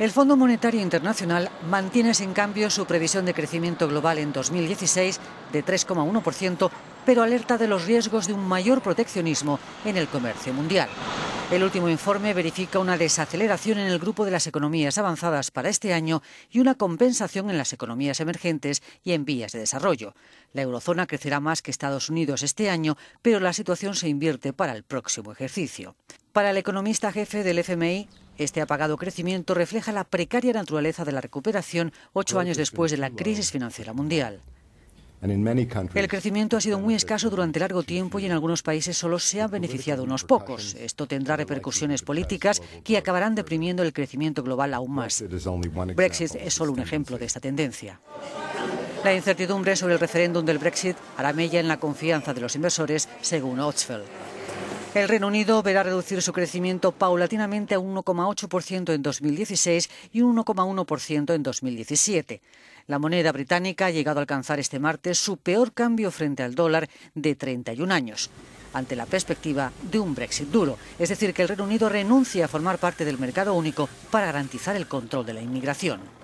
El Fondo Monetario Internacional mantiene sin cambio su previsión de crecimiento global en 2016 de 3,1%, pero alerta de los riesgos de un mayor proteccionismo en el comercio mundial. El último informe verifica una desaceleración en el grupo de las economías avanzadas para este año y una compensación en las economías emergentes y en vías de desarrollo. La eurozona crecerá más que Estados Unidos este año, pero la situación se invierte para el próximo ejercicio. Para el economista jefe del FMI, este apagado crecimiento refleja la precaria naturaleza de la recuperación ocho años después de la crisis financiera mundial. El crecimiento ha sido muy escaso durante largo tiempo y en algunos países solo se han beneficiado unos pocos. Esto tendrá repercusiones políticas que acabarán deprimiendo el crecimiento global aún más. Brexit es solo un ejemplo de esta tendencia. La incertidumbre sobre el referéndum del Brexit hará mella en la confianza de los inversores, según Oxfeld. El Reino Unido verá reducir su crecimiento paulatinamente a 1,8% en 2016 y un 1,1% en 2017. La moneda británica ha llegado a alcanzar este martes su peor cambio frente al dólar de 31 años ante la perspectiva de un Brexit duro. Es decir, que el Reino Unido renuncie a formar parte del mercado único para garantizar el control de la inmigración.